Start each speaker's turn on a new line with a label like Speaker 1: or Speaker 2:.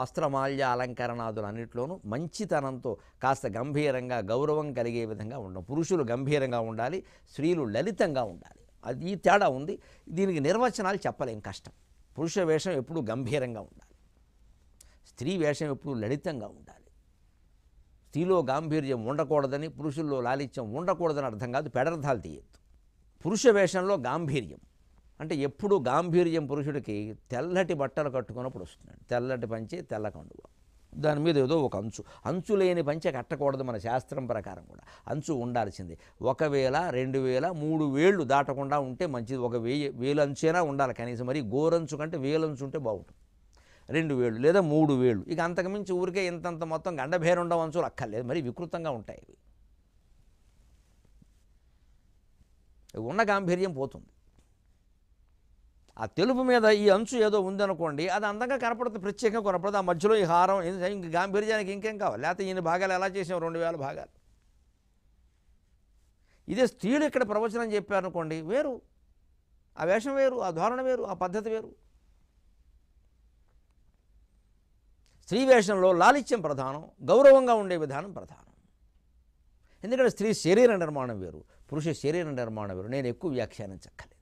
Speaker 1: వస్త్రమాల్య అలంకరణాదులన్నింటిలోనూ మంచితనంతో కాస్త గంభీరంగా గౌరవం కలిగే విధంగా ఉండడం పురుషులు గంభీరంగా ఉండాలి స్త్రీలు లలితంగా ఉండాలి అది ఈ తేడా ఉంది దీనికి నిర్వచనాలు చెప్పలేం కష్టం పురుష వేషం ఎప్పుడు గంభీరంగా ఉండాలి స్త్రీ వేషం ఎప్పుడు లలితంగా ఉండాలి స్త్రీలో గాంభీర్యం ఉండకూడదని పురుషుల్లో లాలిత్యం ఉండకూడదని అర్థం కాదు పెడర్థాలు తీయద్దు పురుష వేషంలో గాంభీర్యం అంటే ఎప్పుడు గాంభీర్యం పురుషుడికి తెల్లటి బట్టలు కట్టుకున్నప్పుడు వస్తున్నాడు తెల్లటి పంచి తెల్ల కండువ దాని మీద ఏదో ఒక అంచు అంచు లేని పంచి కట్టకూడదు మన శాస్త్రం ప్రకారం కూడా అంచు ఉండాల్సింది ఒకవేళ రెండు వేల మూడు వేళ్ళు దాటకుండా ఉంటే మంచిది ఒక వేయి అంచైనా ఉండాలి కనీసం మరి గోరంచు కంటే వేలంచు ఉంటే బాగుంటుంది రెండు వేళ్ళు లేదా మూడు వేళ్ళు ఇక అంతకుమించి ఊరికే ఇంతంత మొత్తం గండభేరుండం అంచులు అక్కర్లేదు మరి వికృతంగా ఉంటాయి ఇవి ఉన్న గాంభీర్యం పోతుంది ఆ తెలుపు మీద ఈ అంచు ఏదో ఉందనుకోండి అది అందంగా కనపడుతుంది ప్రత్యేకంగా కనపడదు ఆ మధ్యలో ఈ హారం ఇంక గాంభీర్యానికి ఇంకేం కావాలి లేకపోతే ఈయన భాగాలు ఎలా చేసాం రెండు వేల భాగాలు ఇదే స్త్రీలు ఇక్కడ ప్రవచనం చెప్పారనుకోండి వేరు ఆ వేషం వేరు ఆ ధోరణ వేరు ఆ పద్ధతి వేరు స్త్రీ వేషంలో లాలిత్యం ప్రధానం గౌరవంగా ఉండే విధానం ప్రధానం ఎందుకంటే స్త్రీ శరీర నిర్మాణం వేరు పురుష శరీర నిర్మాణం వేరు నేను ఎక్కువ వ్యాఖ్యానం చక్కలేదు